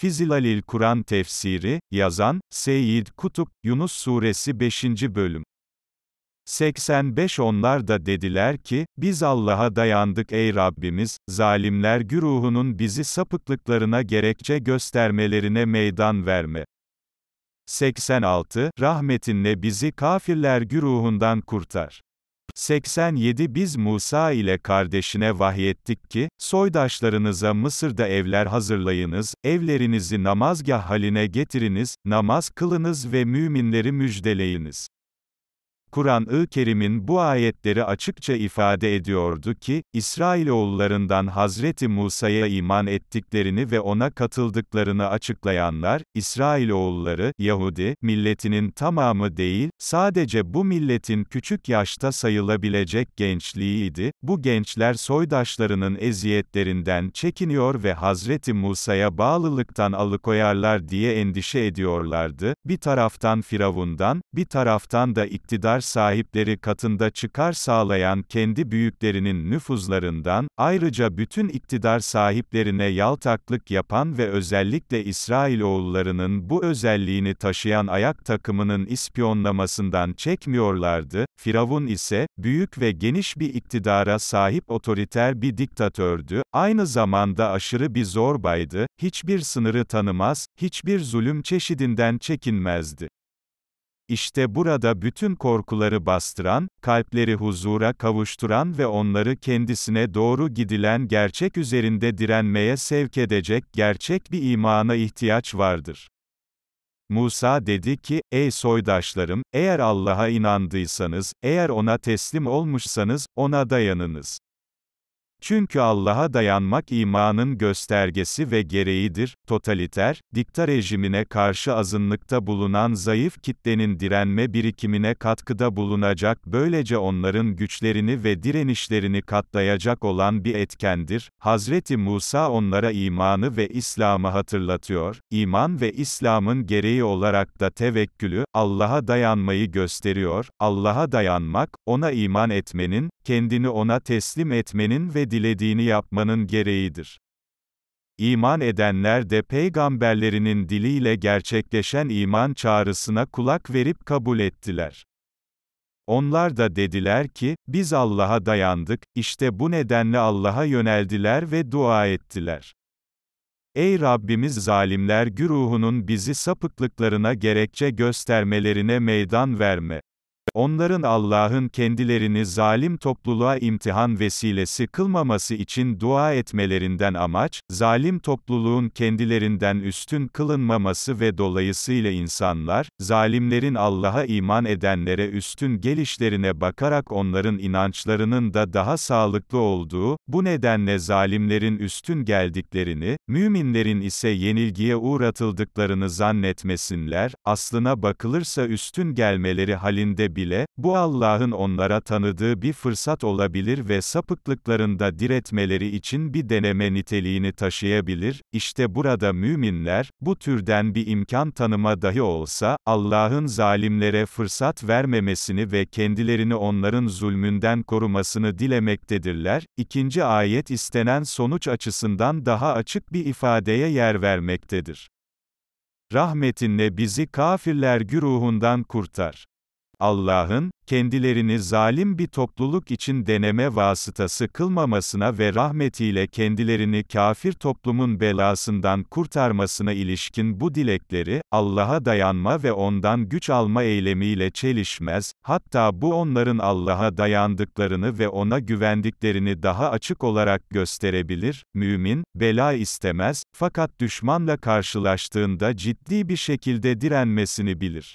Fizilalil Kur'an tefsiri, yazan, Seyyid Kutup, Yunus Suresi 5. Bölüm 85 Onlar da dediler ki, biz Allah'a dayandık ey Rabbimiz, zalimler güruhunun bizi sapıklıklarına gerekçe göstermelerine meydan verme. 86 Rahmetinle bizi kafirler güruhundan kurtar. 87 Biz Musa ile kardeşine vahyettik ki, soydaşlarınıza Mısır'da evler hazırlayınız, evlerinizi namazgah haline getiriniz, namaz kılınız ve müminleri müjdeleyiniz. Kur'an-ı Kerim'in bu ayetleri açıkça ifade ediyordu ki, İsrailoğullarından Hazreti Musa'ya iman ettiklerini ve ona katıldıklarını açıklayanlar, İsrailoğulları, Yahudi, milletinin tamamı değil, sadece bu milletin küçük yaşta sayılabilecek gençliğiydi, bu gençler soydaşlarının eziyetlerinden çekiniyor ve Hazreti Musa'ya bağlılıktan alıkoyarlar diye endişe ediyorlardı, bir taraftan Firavundan, bir taraftan da iktidar yer sahipleri katında çıkar sağlayan kendi büyüklerinin nüfuzlarından, ayrıca bütün iktidar sahiplerine yaltaklık yapan ve özellikle İsrailoğullarının bu özelliğini taşıyan ayak takımının ispiyonlamasından çekmiyorlardı, Firavun ise, büyük ve geniş bir iktidara sahip otoriter bir diktatördü, aynı zamanda aşırı bir zorbaydı, hiçbir sınırı tanımaz, hiçbir zulüm çeşidinden çekinmezdi. İşte burada bütün korkuları bastıran, kalpleri huzura kavuşturan ve onları kendisine doğru gidilen gerçek üzerinde direnmeye sevk edecek gerçek bir imana ihtiyaç vardır. Musa dedi ki, ey soydaşlarım, eğer Allah'a inandıysanız, eğer ona teslim olmuşsanız, ona dayanınız. Çünkü Allah'a dayanmak imanın göstergesi ve gereğidir. Totaliter, dikta rejimine karşı azınlıkta bulunan zayıf kitlenin direnme birikimine katkıda bulunacak, böylece onların güçlerini ve direnişlerini katlayacak olan bir etkendir. Hazreti Musa onlara imanı ve İslam'ı hatırlatıyor. İman ve İslam'ın gereği olarak da tevekkülü, Allah'a dayanmayı gösteriyor. Allah'a dayanmak, ona iman etmenin, kendini ona teslim etmenin ve dilediğini yapmanın gereğidir. İman edenler de peygamberlerinin diliyle gerçekleşen iman çağrısına kulak verip kabul ettiler. Onlar da dediler ki, biz Allah'a dayandık, işte bu nedenle Allah'a yöneldiler ve dua ettiler. Ey Rabbimiz zalimler güruhunun bizi sapıklıklarına gerekçe göstermelerine meydan verme. Onların Allah'ın kendilerini zalim topluluğa imtihan vesilesi kılmaması için dua etmelerinden amaç, zalim topluluğun kendilerinden üstün kılınmaması ve dolayısıyla insanlar, zalimlerin Allah'a iman edenlere üstün gelişlerine bakarak onların inançlarının da daha sağlıklı olduğu, bu nedenle zalimlerin üstün geldiklerini, müminlerin ise yenilgiye uğratıldıklarını zannetmesinler, aslına bakılırsa üstün gelmeleri halinde bile, bu Allah'ın onlara tanıdığı bir fırsat olabilir ve sapıklıklarında diretmeleri için bir deneme niteliğini taşıyabilir, İşte burada müminler, bu türden bir imkan tanıma dahi olsa, Allah'ın zalimlere fırsat vermemesini ve kendilerini onların zulmünden korumasını dilemektedirler, İkinci ayet istenen sonuç açısından daha açık bir ifadeye yer vermektedir rahmetinle bizi kafirler güruhundan kurtar. Allah'ın, kendilerini zalim bir topluluk için deneme vasıtası kılmamasına ve rahmetiyle kendilerini kafir toplumun belasından kurtarmasına ilişkin bu dilekleri, Allah'a dayanma ve ondan güç alma eylemiyle çelişmez, hatta bu onların Allah'a dayandıklarını ve ona güvendiklerini daha açık olarak gösterebilir, mümin, bela istemez, fakat düşmanla karşılaştığında ciddi bir şekilde direnmesini bilir.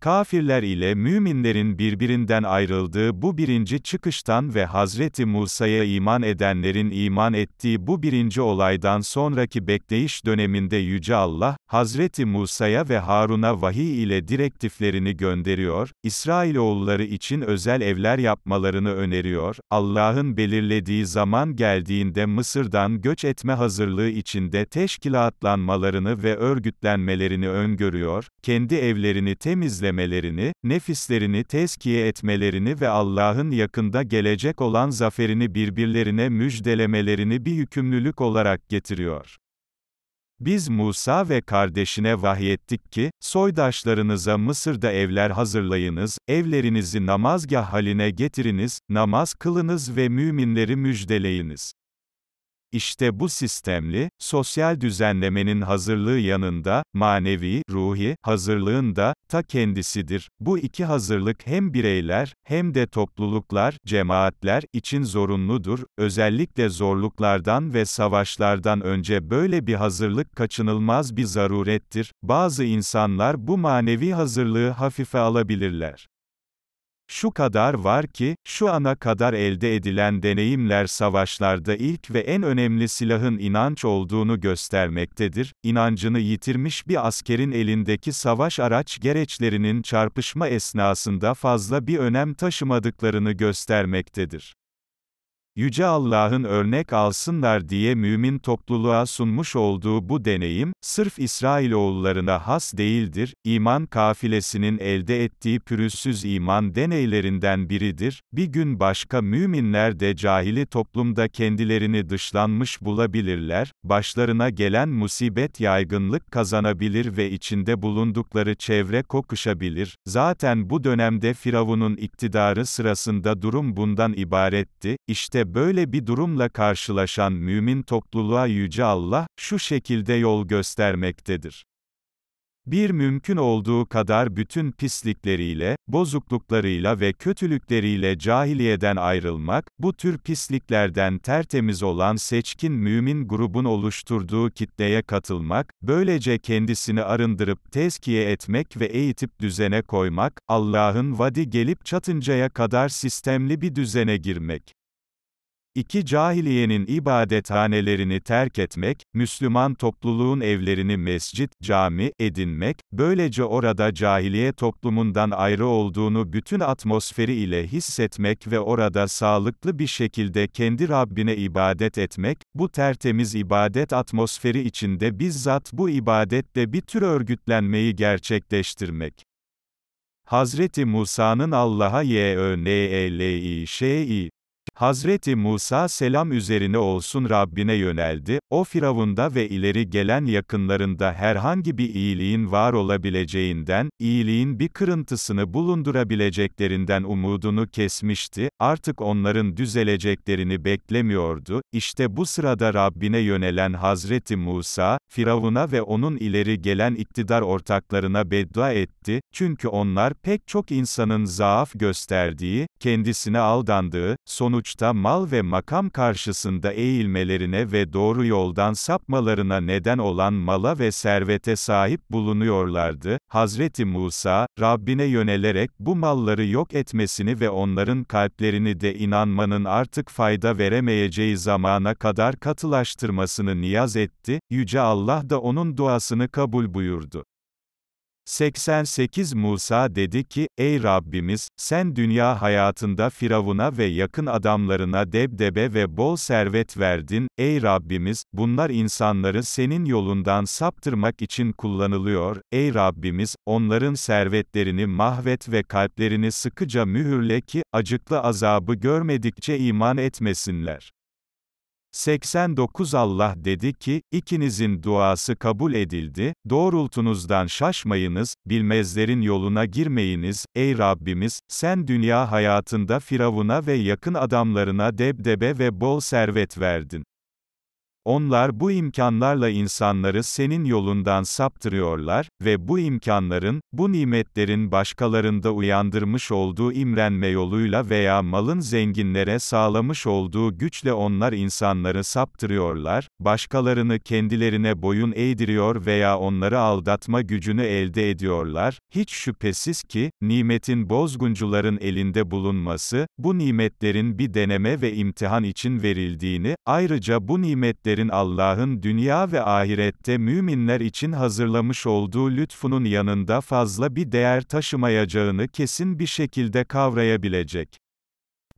Kafirler ile müminlerin birbirinden ayrıldığı bu birinci çıkıştan ve Hazreti Musa'ya iman edenlerin iman ettiği bu birinci olaydan sonraki bekleyiş döneminde Yüce Allah, Hazreti Musa'ya ve Harun'a vahiy ile direktiflerini gönderiyor, İsrailoğulları için özel evler yapmalarını öneriyor, Allah'ın belirlediği zaman geldiğinde Mısır'dan göç etme hazırlığı içinde teşkilatlanmalarını ve örgütlenmelerini öngörüyor, kendi evlerini temizle demelerini, nefislerini tezkiye etmelerini ve Allah'ın yakında gelecek olan zaferini birbirlerine müjdelemelerini bir yükümlülük olarak getiriyor. Biz Musa ve kardeşine vahyettik ki, soydaşlarınıza Mısır'da evler hazırlayınız, evlerinizi namazgah haline getiriniz, namaz kılınız ve müminleri müjdeleyiniz. İşte bu sistemli, sosyal düzenlemenin hazırlığı yanında, manevi, ruhi, hazırlığın da, ta kendisidir. Bu iki hazırlık hem bireyler, hem de topluluklar, cemaatler için zorunludur. Özellikle zorluklardan ve savaşlardan önce böyle bir hazırlık kaçınılmaz bir zarurettir. Bazı insanlar bu manevi hazırlığı hafife alabilirler. Şu kadar var ki, şu ana kadar elde edilen deneyimler savaşlarda ilk ve en önemli silahın inanç olduğunu göstermektedir. İnancını yitirmiş bir askerin elindeki savaş araç gereçlerinin çarpışma esnasında fazla bir önem taşımadıklarını göstermektedir. Yüce Allah'ın örnek alsınlar diye mümin topluluğa sunmuş olduğu bu deneyim, sırf İsrailoğullarına has değildir, iman kafilesinin elde ettiği pürüzsüz iman deneylerinden biridir, bir gün başka müminler de cahili toplumda kendilerini dışlanmış bulabilirler, başlarına gelen musibet yaygınlık kazanabilir ve içinde bulundukları çevre kokuşabilir, zaten bu dönemde Firavun'un iktidarı sırasında durum bundan ibaretti, işte böyle bir durumla karşılaşan mümin topluluğa Yüce Allah, şu şekilde yol göstermektedir. Bir mümkün olduğu kadar bütün pislikleriyle, bozukluklarıyla ve kötülükleriyle cahiliyeden ayrılmak, bu tür pisliklerden tertemiz olan seçkin mümin grubun oluşturduğu kitleye katılmak, böylece kendisini arındırıp tezkiye etmek ve eğitip düzene koymak, Allah'ın vadi gelip çatıncaya kadar sistemli bir düzene girmek. İki Cahiliyenin ibadethanelerini terk etmek, Müslüman topluluğun evlerini mescit, cami edinmek, böylece orada cahiliye toplumundan ayrı olduğunu bütün atmosferi ile hissetmek ve orada sağlıklı bir şekilde kendi Rabbine ibadet etmek, bu tertemiz ibadet atmosferi içinde bizzat bu ibadette bir tür örgütlenmeyi gerçekleştirmek. Hazreti Musa'nın Allah'a y ö n e l i ş i Hazreti Musa selam üzerine olsun Rabbine yöneldi, o Firavun'da ve ileri gelen yakınlarında herhangi bir iyiliğin var olabileceğinden, iyiliğin bir kırıntısını bulundurabileceklerinden umudunu kesmişti, artık onların düzeleceklerini beklemiyordu, işte bu sırada Rabbine yönelen Hazreti Musa, Firavun'a ve onun ileri gelen iktidar ortaklarına beddua etti, çünkü onlar pek çok insanın zaaf gösterdiği, kendisine aldandığı, sonuç sonuçta mal ve makam karşısında eğilmelerine ve doğru yoldan sapmalarına neden olan mala ve servete sahip bulunuyorlardı. Hazreti Musa, Rabbine yönelerek bu malları yok etmesini ve onların kalplerini de inanmanın artık fayda veremeyeceği zamana kadar katılaştırmasını niyaz etti, Yüce Allah da onun duasını kabul buyurdu. 88 Musa dedi ki, Ey Rabbimiz, sen dünya hayatında Firavun'a ve yakın adamlarına debdebe ve bol servet verdin, ey Rabbimiz, bunlar insanları senin yolundan saptırmak için kullanılıyor, ey Rabbimiz, onların servetlerini mahvet ve kalplerini sıkıca mühürle ki, acıklı azabı görmedikçe iman etmesinler. 89 Allah dedi ki, ikinizin duası kabul edildi, doğrultunuzdan şaşmayınız, bilmezlerin yoluna girmeyiniz, ey Rabbimiz, sen dünya hayatında Firavun'a ve yakın adamlarına debdebe ve bol servet verdin. Onlar bu imkanlarla insanları senin yolundan saptırıyorlar ve bu imkanların, bu nimetlerin başkalarında uyandırmış olduğu imrenme yoluyla veya malın zenginlere sağlamış olduğu güçle onlar insanları saptırıyorlar, başkalarını kendilerine boyun eğdiriyor veya onları aldatma gücünü elde ediyorlar. Hiç şüphesiz ki, nimetin bozguncuların elinde bulunması, bu nimetlerin bir deneme ve imtihan için verildiğini, ayrıca bu nimetlerin ayetlerin Allah'ın dünya ve ahirette müminler için hazırlamış olduğu lütfunun yanında fazla bir değer taşımayacağını kesin bir şekilde kavrayabilecek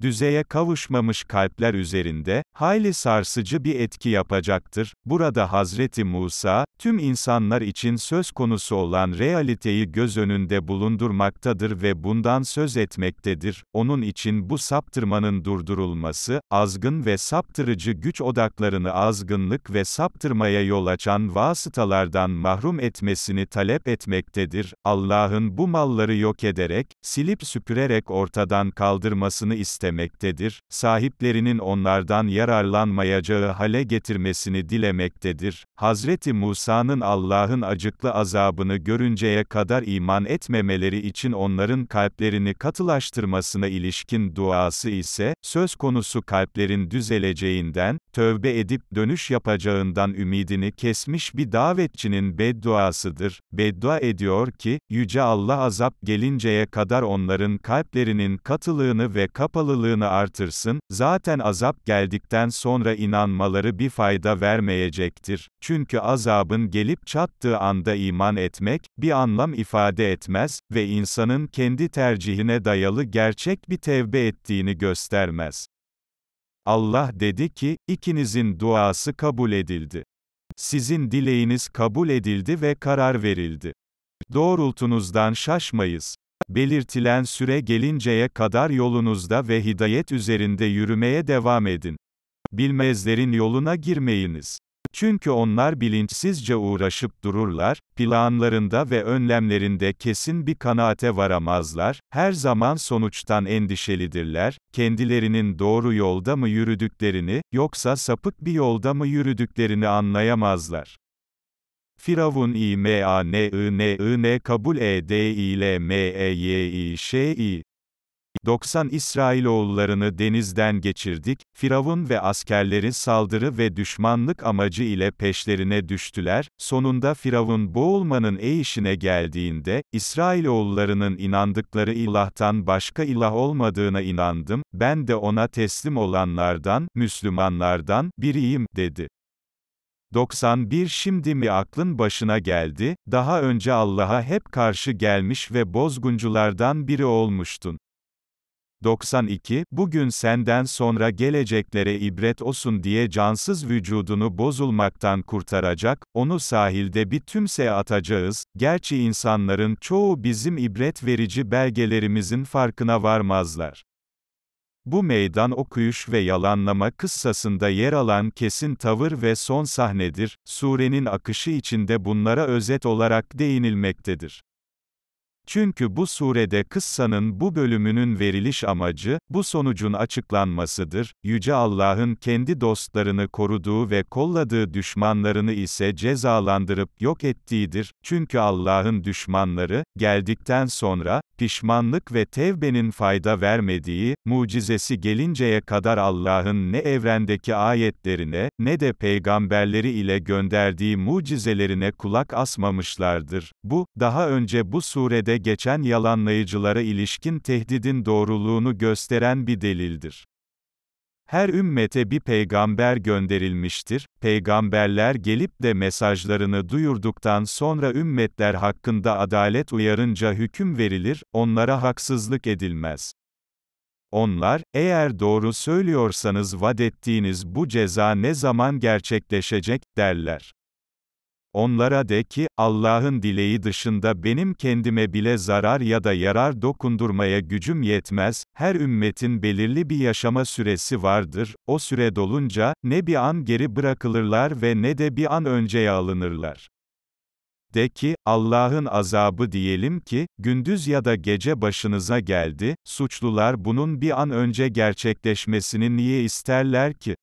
düzeye kavuşmamış kalpler üzerinde, hayli sarsıcı bir etki yapacaktır. Burada Hazreti Musa, tüm insanlar için söz konusu olan realiteyi göz önünde bulundurmaktadır ve bundan söz etmektedir. Onun için bu saptırmanın durdurulması, azgın ve saptırıcı güç odaklarını azgınlık ve saptırmaya yol açan vasıtalardan mahrum etmesini talep etmektedir. Allah'ın bu malları yok ederek, silip süpürerek ortadan kaldırmasını istemektedir, sahiplerinin onlardan yararlanmayacağı hale getirmesini dilemektedir. Hazreti Musa'nın Allah'ın acıklı azabını görünceye kadar iman etmemeleri için onların kalplerini katılaştırmasına ilişkin duası ise, söz konusu kalplerin düzeleceğinden, tövbe edip dönüş yapacağından ümidini kesmiş bir davetçinin bedduasıdır. Beddua ediyor ki, Yüce Allah azap gelinceye kadar onların kalplerinin katılığını ve kapalılığını artırsın, zaten azap geldikten sonra inanmaları bir fayda vermeyecektir. Çünkü azabın gelip çattığı anda iman etmek, bir anlam ifade etmez ve insanın kendi tercihine dayalı gerçek bir tevbe ettiğini göstermez. Allah dedi ki, ikinizin duası kabul edildi. Sizin dileğiniz kabul edildi ve karar verildi. Doğrultunuzdan şaşmayız. Belirtilen süre gelinceye kadar yolunuzda ve hidayet üzerinde yürümeye devam edin. Bilmezlerin yoluna girmeyiniz. Çünkü onlar bilinçsizce uğraşıp dururlar, planlarında ve önlemlerinde kesin bir kanaate varamazlar, her zaman sonuçtan endişelidirler, kendilerinin doğru yolda mı yürüdüklerini, yoksa sapık bir yolda mı yürüdüklerini anlayamazlar. Firavun i m a n i n i n kabul e d i l m e y i ş i 90 İsrailoğullarını denizden geçirdik, Firavun ve askerleri saldırı ve düşmanlık amacı ile peşlerine düştüler, sonunda Firavun boğulmanın eğişine geldiğinde, İsrailoğullarının inandıkları ilahtan başka ilah olmadığına inandım, ben de ona teslim olanlardan, Müslümanlardan, biriyim, dedi. 91 Şimdi mi aklın başına geldi, daha önce Allah'a hep karşı gelmiş ve bozgunculardan biri olmuştun. 92, bugün senden sonra geleceklere ibret olsun diye cansız vücudunu bozulmaktan kurtaracak, onu sahilde bir tümseye atacağız, gerçi insanların çoğu bizim ibret verici belgelerimizin farkına varmazlar. Bu meydan okuyuş ve yalanlama kıssasında yer alan kesin tavır ve son sahnedir, surenin akışı içinde bunlara özet olarak değinilmektedir. Çünkü bu surede kıssanın bu bölümünün veriliş amacı, bu sonucun açıklanmasıdır, Yüce Allah'ın kendi dostlarını koruduğu ve kolladığı düşmanlarını ise cezalandırıp yok ettiğidir, çünkü Allah'ın düşmanları, geldikten sonra, pişmanlık ve tevbenin fayda vermediği, mucizesi gelinceye kadar Allah'ın ne evrendeki ayetlerine, ne de peygamberleri ile gönderdiği mucizelerine kulak asmamışlardır. Bu, daha önce bu surede geçen yalanlayıcılara ilişkin tehdidin doğruluğunu gösteren bir delildir. Her ümmete bir peygamber gönderilmiştir, peygamberler gelip de mesajlarını duyurduktan sonra ümmetler hakkında adalet uyarınca hüküm verilir, onlara haksızlık edilmez. Onlar, eğer doğru söylüyorsanız vaat bu ceza ne zaman gerçekleşecek, derler. Onlara de ki, Allah'ın dileği dışında benim kendime bile zarar ya da yarar dokundurmaya gücüm yetmez, her ümmetin belirli bir yaşama süresi vardır, o süre dolunca, ne bir an geri bırakılırlar ve ne de bir an önceye alınırlar. De ki, Allah'ın azabı diyelim ki, gündüz ya da gece başınıza geldi, suçlular bunun bir an önce gerçekleşmesini niye isterler ki?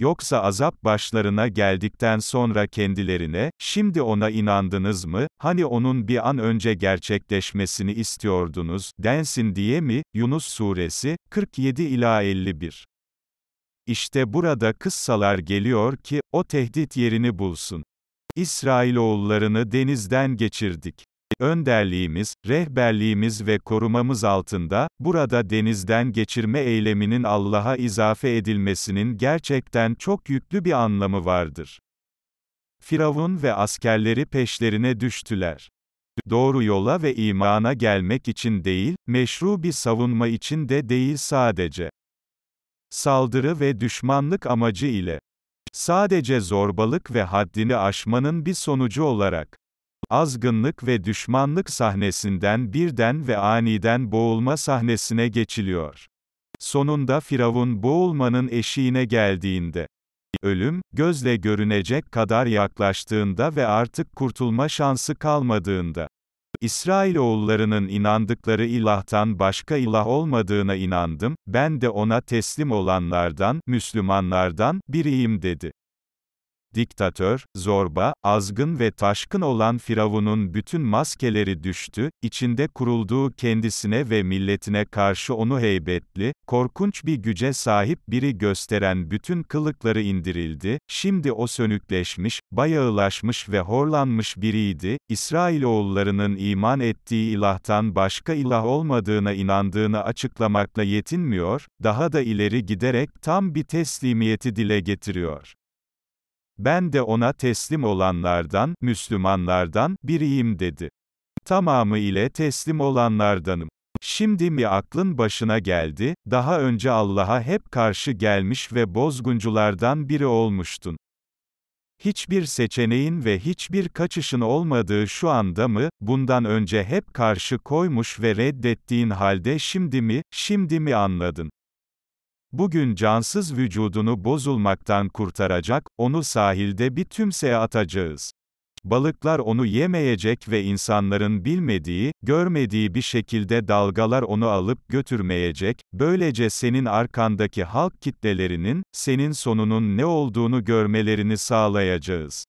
Yoksa azap başlarına geldikten sonra kendilerine, şimdi ona inandınız mı, hani onun bir an önce gerçekleşmesini istiyordunuz, densin diye mi? Yunus Suresi, 47 ila 51 İşte burada kıssalar geliyor ki, o tehdit yerini bulsun. İsrailoğullarını denizden geçirdik önderliğimiz, rehberliğimiz ve korumamız altında, burada denizden geçirme eyleminin Allah'a izafe edilmesinin gerçekten çok yüklü bir anlamı vardır. Firavun ve askerleri peşlerine düştüler. Doğru yola ve imana gelmek için değil, meşru bir savunma için de değil sadece. Saldırı ve düşmanlık amacı ile. Sadece zorbalık ve haddini aşmanın bir sonucu olarak azgınlık ve düşmanlık sahnesinden birden ve aniden boğulma sahnesine geçiliyor. Sonunda Firavun boğulmanın eşiğine geldiğinde, ölüm, gözle görünecek kadar yaklaştığında ve artık kurtulma şansı kalmadığında, İsrailoğullarının inandıkları ilahtan başka ilah olmadığına inandım, ben de ona teslim olanlardan, Müslümanlardan, biriyim dedi diktatör, zorba, azgın ve taşkın olan Firavun'un bütün maskeleri düştü, içinde kurulduğu kendisine ve milletine karşı onu heybetli, korkunç bir güce sahip biri gösteren bütün kılıkları indirildi, şimdi o sönükleşmiş, bayağılaşmış ve horlanmış biriydi, İsrailoğullarının iman ettiği ilahtan başka ilah olmadığına inandığını açıklamakla yetinmiyor, daha da ileri giderek tam bir teslimiyeti dile getiriyor. Ben de ona teslim olanlardan, Müslümanlardan, biriyim dedi. Tamamı ile teslim olanlardanım. Şimdi mi aklın başına geldi, daha önce Allah'a hep karşı gelmiş ve bozgunculardan biri olmuştun. Hiçbir seçeneğin ve hiçbir kaçışın olmadığı şu anda mı, bundan önce hep karşı koymuş ve reddettiğin halde şimdi mi, şimdi mi anladın? Bugün cansız vücudunu bozulmaktan kurtaracak, onu sahilde bir tümseye atacağız. Balıklar onu yemeyecek ve insanların bilmediği, görmediği bir şekilde dalgalar onu alıp götürmeyecek, böylece senin arkandaki halk kitlelerinin, senin sonunun ne olduğunu görmelerini sağlayacağız.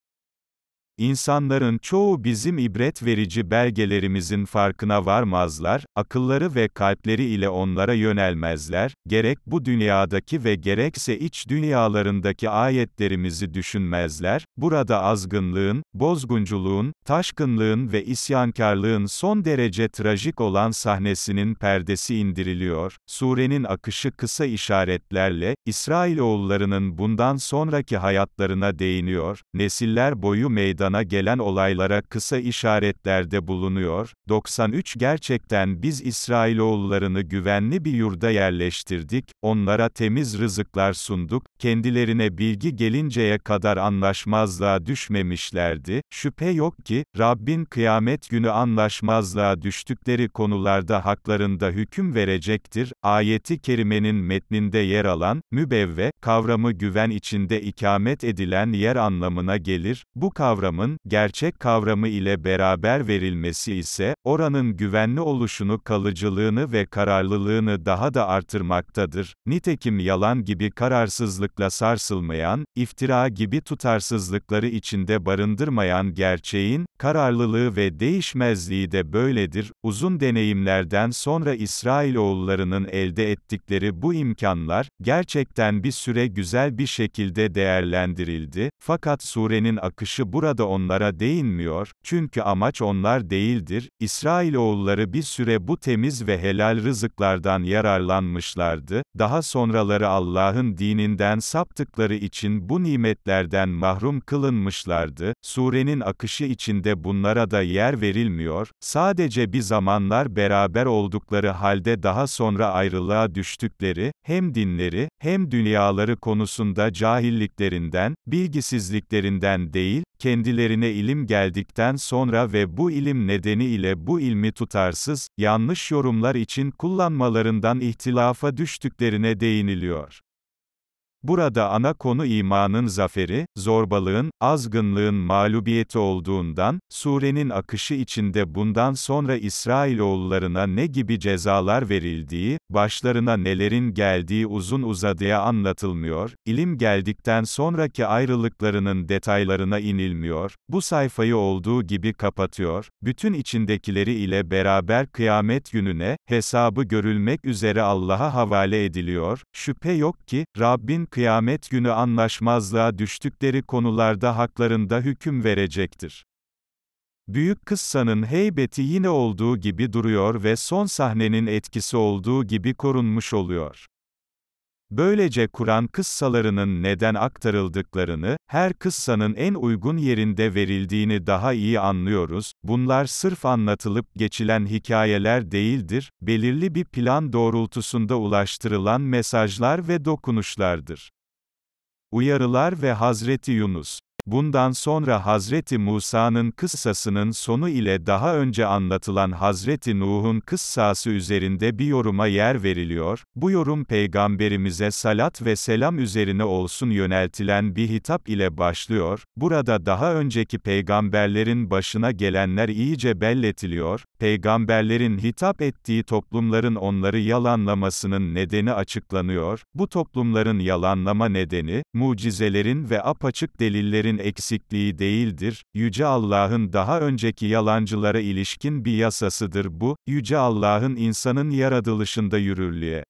İnsanların çoğu bizim ibret verici belgelerimizin farkına varmazlar, akılları ve kalpleri ile onlara yönelmezler, gerek bu dünyadaki ve gerekse iç dünyalarındaki ayetlerimizi düşünmezler, burada azgınlığın, bozgunculuğun, taşkınlığın ve isyankarlığın son derece trajik olan sahnesinin perdesi indiriliyor, surenin akışı kısa işaretlerle, İsrailoğullarının bundan sonraki hayatlarına değiniyor, nesiller boyu meydan meydana gelen olaylara kısa işaretlerde bulunuyor. 93 Gerçekten biz İsrailoğullarını güvenli bir yurda yerleştirdik, onlara temiz rızıklar sunduk, kendilerine bilgi gelinceye kadar anlaşmazlığa düşmemişlerdi, şüphe yok ki, Rabbin kıyamet günü anlaşmazlığa düştükleri konularda haklarında hüküm verecektir, ayeti kerimenin metninde yer alan, mübevve, kavramı güven içinde ikamet edilen yer anlamına gelir, bu kavram kavramın, gerçek kavramı ile beraber verilmesi ise, oranın güvenli oluşunu kalıcılığını ve kararlılığını daha da artırmaktadır. Nitekim yalan gibi kararsızlıkla sarsılmayan, iftira gibi tutarsızlıkları içinde barındırmayan gerçeğin, kararlılığı ve değişmezliği de böyledir. Uzun deneyimlerden sonra İsrailoğullarının elde ettikleri bu imkanlar, gerçekten bir süre güzel bir şekilde değerlendirildi, fakat surenin akışı burada onlara değinmiyor, çünkü amaç onlar değildir, İsrailoğulları bir süre bu temiz ve helal rızıklardan yararlanmışlardı, daha sonraları Allah'ın dininden saptıkları için bu nimetlerden mahrum kılınmışlardı, surenin akışı içinde bunlara da yer verilmiyor, sadece bir zamanlar beraber oldukları halde daha sonra ayrılığa düştükleri, hem dinleri, hem dünyaları konusunda cahilliklerinden, bilgisizliklerinden değil, kendileri kendilerine ilim geldikten sonra ve bu ilim nedeniyle bu ilmi tutarsız, yanlış yorumlar için kullanmalarından ihtilafa düştüklerine değiniliyor. Burada ana konu imanın zaferi, zorbalığın, azgınlığın mağlubiyeti olduğundan, surenin akışı içinde bundan sonra İsrailoğullarına ne gibi cezalar verildiği, başlarına nelerin geldiği uzun uzadıya anlatılmıyor, ilim geldikten sonraki ayrılıklarının detaylarına inilmiyor, bu sayfayı olduğu gibi kapatıyor, bütün içindekileri ile beraber kıyamet gününe, hesabı görülmek üzere Allah'a havale ediliyor, şüphe yok ki, Rabbin kıyamet günü anlaşmazlığa düştükleri konularda haklarında hüküm verecektir. Büyük kıssanın heybeti yine olduğu gibi duruyor ve son sahnenin etkisi olduğu gibi korunmuş oluyor. Böylece Kur'an kıssalarının neden aktarıldıklarını, her kıssanın en uygun yerinde verildiğini daha iyi anlıyoruz. Bunlar sırf anlatılıp geçilen hikayeler değildir, belirli bir plan doğrultusunda ulaştırılan mesajlar ve dokunuşlardır. Uyarılar ve Hazreti Yunus Bundan sonra Hazreti Musa'nın kıssasının sonu ile daha önce anlatılan Hazreti Nuh'un kıssası üzerinde bir yoruma yer veriliyor. Bu yorum peygamberimize salat ve selam üzerine olsun yöneltilen bir hitap ile başlıyor. Burada daha önceki peygamberlerin başına gelenler iyice belletiliyor. Peygamberlerin hitap ettiği toplumların onları yalanlamasının nedeni açıklanıyor. Bu toplumların yalanlama nedeni mucizelerin ve apaçık delillerin bilginin eksikliği değildir, Yüce Allah'ın daha önceki yalancılara ilişkin bir yasasıdır bu, Yüce Allah'ın insanın yaratılışında yürürlüğe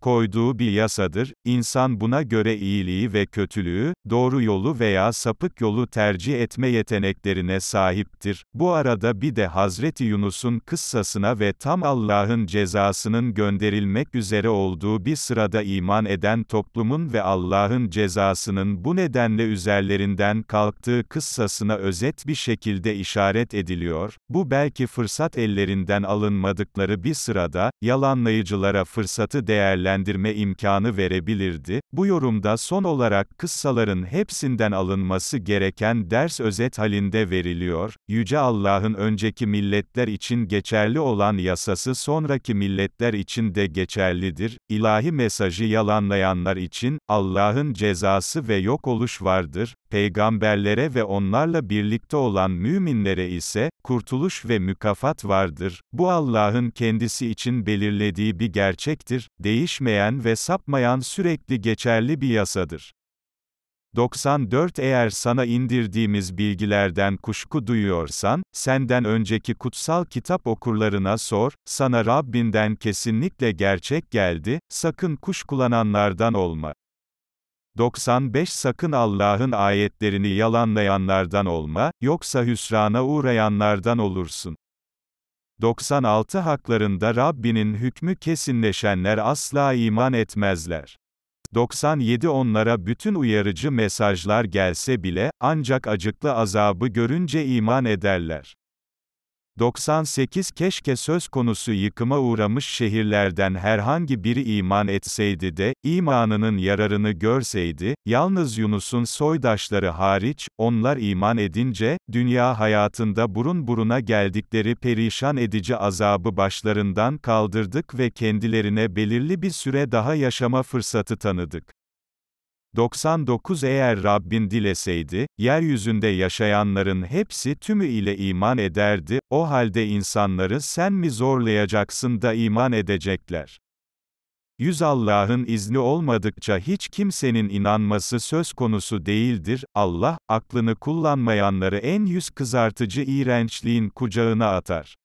koyduğu bir yasadır, İnsan buna göre iyiliği ve kötülüğü, doğru yolu veya sapık yolu tercih etme yeteneklerine sahiptir. Bu arada bir de Hazreti Yunus'un kıssasına ve tam Allah'ın cezasının gönderilmek üzere olduğu bir sırada iman eden toplumun ve Allah'ın cezasının bu nedenle üzerlerinden kalktığı kıssasına özet bir şekilde işaret ediliyor. Bu belki fırsat ellerinden alınmadıkları bir sırada, yalanlayıcılara fırsatı değerlendirilmiştir değerlendirme imkanı verebilirdi. Bu yorumda son olarak kıssaların hepsinden alınması gereken ders özet halinde veriliyor. Yüce Allah'ın önceki milletler için geçerli olan yasası sonraki milletler için de geçerlidir. İlahi mesajı yalanlayanlar için Allah'ın cezası ve yok oluş vardır. Peygamberlere ve onlarla birlikte olan müminlere ise kurtuluş ve mükafat vardır. Bu Allah'ın kendisi için belirlediği bir gerçektir. Değiş değişmeyen ve sapmayan sürekli geçerli bir yasadır. 94 Eğer sana indirdiğimiz bilgilerden kuşku duyuyorsan, senden önceki kutsal kitap okurlarına sor, sana Rabbinden kesinlikle gerçek geldi, sakın kuşkulananlardan olma. 95 Sakın Allah'ın ayetlerini yalanlayanlardan olma, yoksa hüsrana uğrayanlardan olursun. 96 haklarında Rabbinin hükmü kesinleşenler asla iman etmezler. 97 Onlara bütün uyarıcı mesajlar gelse bile, ancak acıklı azabı görünce iman ederler. 98 Keşke söz konusu yıkıma uğramış şehirlerden herhangi biri iman etseydi de, imanının yararını görseydi, yalnız Yunus'un soydaşları hariç, onlar iman edince, dünya hayatında burun buruna geldikleri perişan edici azabı başlarından kaldırdık ve kendilerine belirli bir süre daha yaşama fırsatı tanıdık. 99 Eğer Rabbin dileseydi, yeryüzünde yaşayanların hepsi tümü ile iman ederdi, o halde insanları sen mi zorlayacaksın da iman edecekler? Yüz Allah'ın izni olmadıkça hiç kimsenin inanması söz konusu değildir, Allah, aklını kullanmayanları en yüz kızartıcı iğrençliğin kucağına atar.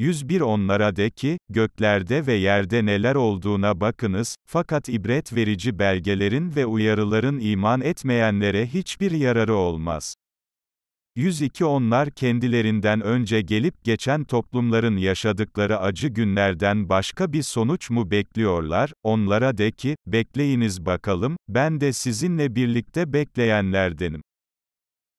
101 onlara de ki, göklerde ve yerde neler olduğuna bakınız, fakat ibret verici belgelerin ve uyarıların iman etmeyenlere hiçbir yararı olmaz. 102 Onlar kendilerinden önce gelip geçen toplumların yaşadıkları acı günlerden başka bir sonuç mu bekliyorlar? Onlara de ki, bekleyiniz bakalım, ben de sizinle birlikte bekleyenlerdenim.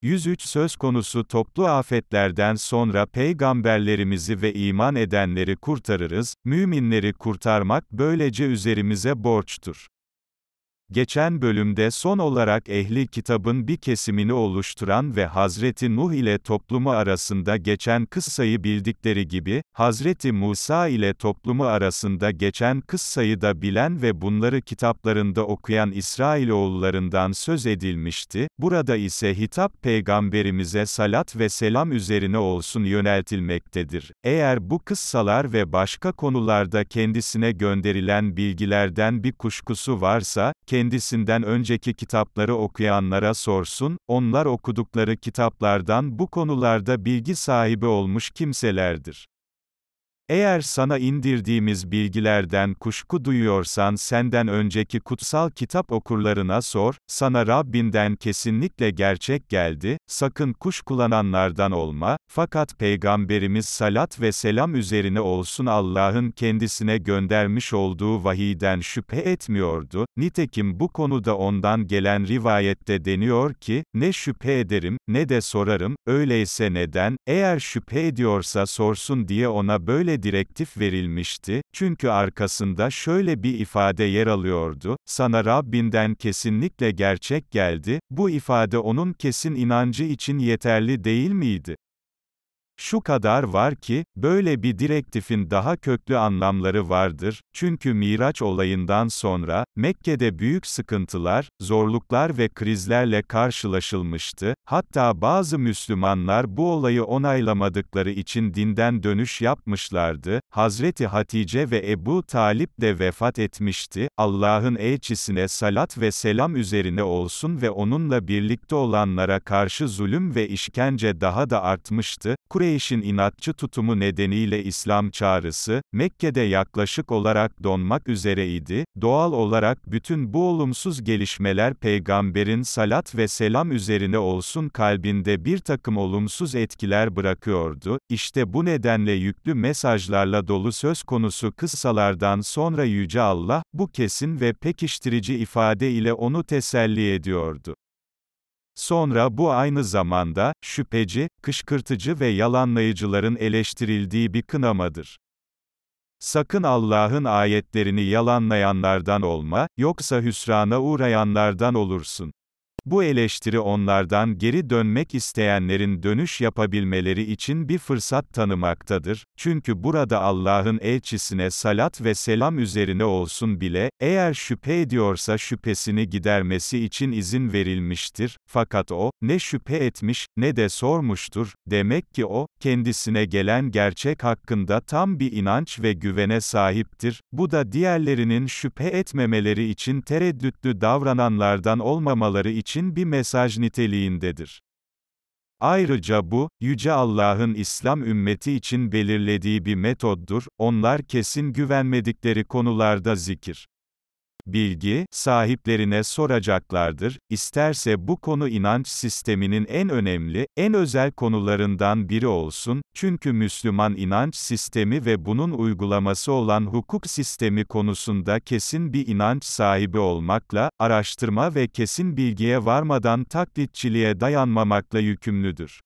103 söz konusu toplu afetlerden sonra peygamberlerimizi ve iman edenleri kurtarırız, müminleri kurtarmak böylece üzerimize borçtur. Geçen bölümde son olarak ehli kitabın bir kesimini oluşturan ve Hazreti Nuh ile toplumu arasında geçen kıssayı bildikleri gibi, Hazreti Musa ile toplumu arasında geçen kıssayı da bilen ve bunları kitaplarında okuyan İsrailoğullarından söz edilmişti, burada ise hitap Peygamberimize salat ve selam üzerine olsun yöneltilmektedir. Eğer bu kıssalar ve başka konularda kendisine gönderilen bilgilerden bir kuşkusu varsa, kendisine kendisinden önceki kitapları okuyanlara sorsun, onlar okudukları kitaplardan bu konularda bilgi sahibi olmuş kimselerdir. Eğer sana indirdiğimiz bilgilerden kuşku duyuyorsan senden önceki kutsal kitap okurlarına sor, sana Rabbinden kesinlikle gerçek geldi, sakın kuş kullananlardan olma, fakat Peygamberimiz salat ve selam üzerine olsun Allah'ın kendisine göndermiş olduğu vahiyden şüphe etmiyordu, nitekim bu konuda ondan gelen rivayette deniyor ki, ne şüphe ederim, ne de sorarım, öyleyse neden, eğer şüphe ediyorsa sorsun diye ona böyle direktif verilmişti, çünkü arkasında şöyle bir ifade yer alıyordu, sana Rabbinden kesinlikle gerçek geldi, bu ifade onun kesin inancı için yeterli değil miydi? Şu kadar var ki, böyle bir direktifin daha köklü anlamları vardır, çünkü Miraç olayından sonra, Mekke'de büyük sıkıntılar, zorluklar ve krizlerle karşılaşılmıştı, hatta bazı Müslümanlar bu olayı onaylamadıkları için dinden dönüş yapmışlardı, Hazreti Hatice ve Ebu Talip de vefat etmişti, Allah'ın elçisine salat ve selam üzerine olsun ve onunla birlikte olanlara karşı zulüm ve işkence daha da artmıştı, Kureyş Kureyş'in inatçı tutumu nedeniyle İslam çağrısı, Mekke'de yaklaşık olarak donmak üzereydi, doğal olarak bütün bu olumsuz gelişmeler peygamberin salat ve selam üzerine olsun kalbinde bir takım olumsuz etkiler bırakıyordu, İşte bu nedenle yüklü mesajlarla dolu söz konusu kıssalardan sonra Yüce Allah, bu kesin ve pekiştirici ifade ile onu teselli ediyordu. Sonra bu aynı zamanda, şüpheci, kışkırtıcı ve yalanlayıcıların eleştirildiği bir kınamadır. Sakın Allah'ın ayetlerini yalanlayanlardan olma, yoksa hüsrana uğrayanlardan olursun. Bu eleştiri onlardan geri dönmek isteyenlerin dönüş yapabilmeleri için bir fırsat tanımaktadır. Çünkü burada Allah'ın elçisine salat ve selam üzerine olsun bile, eğer şüphe ediyorsa şüphesini gidermesi için izin verilmiştir. Fakat o, ne şüphe etmiş, ne de sormuştur. Demek ki o, kendisine gelen gerçek hakkında tam bir inanç ve güvene sahiptir. Bu da diğerlerinin şüphe etmemeleri için tereddütlü davrananlardan olmamaları için için bir mesaj niteliğindedir. Ayrıca bu, Yüce Allah'ın İslam ümmeti için belirlediği bir metoddur, onlar kesin güvenmedikleri konularda zikir bilgi sahiplerine soracaklardır. İsterse bu konu inanç sisteminin en önemli, en özel konularından biri olsun. Çünkü Müslüman inanç sistemi ve bunun uygulaması olan hukuk sistemi konusunda kesin bir inanç sahibi olmakla, araştırma ve kesin bilgiye varmadan taklitçiliğe dayanmamakla yükümlüdür.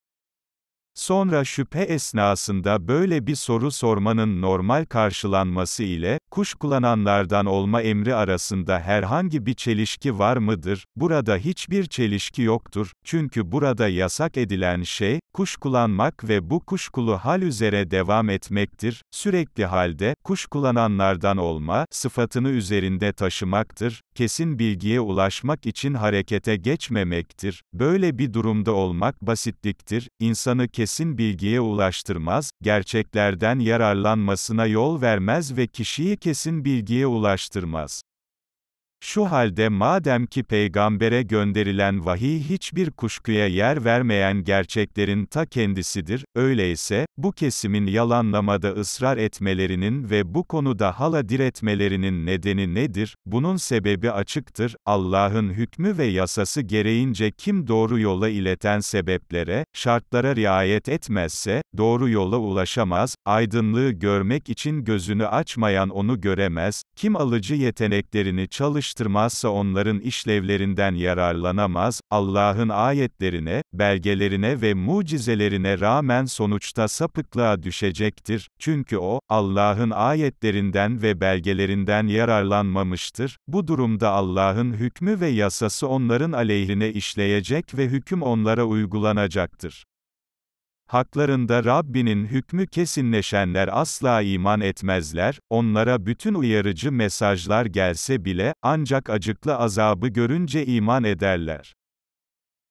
Sonra şüphe esnasında böyle bir soru sormanın normal karşılanması ile, kuşkulananlardan olma emri arasında herhangi bir çelişki var mıdır? Burada hiçbir çelişki yoktur, çünkü burada yasak edilen şey, kuşkulanmak ve bu kuşkulu hal üzere devam etmektir, sürekli halde, kuşkulananlardan olma, sıfatını üzerinde taşımaktır, kesin bilgiye ulaşmak için harekete geçmemektir, böyle bir durumda olmak basitliktir, insanı kesin kesin bilgiye ulaştırmaz, gerçeklerden yararlanmasına yol vermez ve kişiyi kesin bilgiye ulaştırmaz. Şu halde madem ki peygambere gönderilen vahiy hiçbir kuşkuya yer vermeyen gerçeklerin ta kendisidir, öyleyse, bu kesimin yalanlamada ısrar etmelerinin ve bu konuda hala diretmelerinin nedeni nedir? Bunun sebebi açıktır, Allah'ın hükmü ve yasası gereğince kim doğru yola ileten sebeplere, şartlara riayet etmezse, doğru yola ulaşamaz, aydınlığı görmek için gözünü açmayan onu göremez, kim alıcı yeteneklerini çalıştırır, araştırmazsa onların işlevlerinden yararlanamaz, Allah'ın ayetlerine, belgelerine ve mucizelerine rağmen sonuçta sapıklığa düşecektir. Çünkü o, Allah'ın ayetlerinden ve belgelerinden yararlanmamıştır. Bu durumda Allah'ın hükmü ve yasası onların aleyhine işleyecek ve hüküm onlara uygulanacaktır. Haklarında Rabbinin hükmü kesinleşenler asla iman etmezler, onlara bütün uyarıcı mesajlar gelse bile, ancak acıklı azabı görünce iman ederler.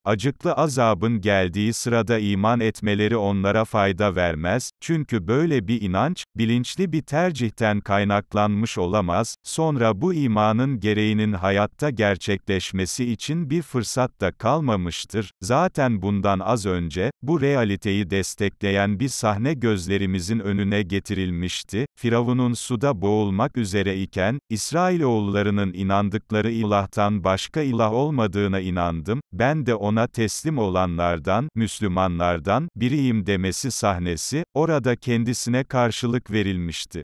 Acıklı azabın geldiği sırada iman etmeleri onlara fayda vermez, çünkü böyle bir inanç, bilinçli bir tercihten kaynaklanmış olamaz, sonra bu imanın gereğinin hayatta gerçekleşmesi için bir fırsat da kalmamıştır, zaten bundan az önce, bu realiteyi destekleyen bir sahne gözlerimizin önüne getirilmişti, Firavun'un suda boğulmak üzere iken, İsrailoğullarının inandıkları ilahtan başka ilah olmadığına inandım, ben de ona ona teslim olanlardan, Müslümanlardan biriyim demesi sahnesi, orada kendisine karşılık verilmişti.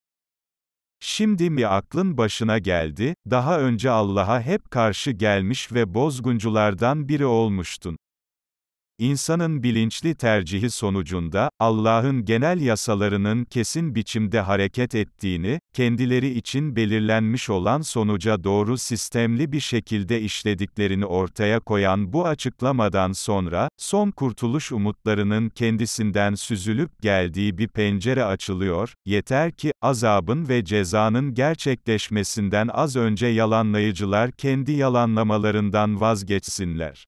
Şimdi mi aklın başına geldi, daha önce Allah'a hep karşı gelmiş ve bozgunculardan biri olmuştun. İnsanın bilinçli tercihi sonucunda, Allah'ın genel yasalarının kesin biçimde hareket ettiğini, kendileri için belirlenmiş olan sonuca doğru sistemli bir şekilde işlediklerini ortaya koyan bu açıklamadan sonra, son kurtuluş umutlarının kendisinden süzülüp geldiği bir pencere açılıyor, yeter ki, azabın ve cezanın gerçekleşmesinden az önce yalanlayıcılar kendi yalanlamalarından vazgeçsinler.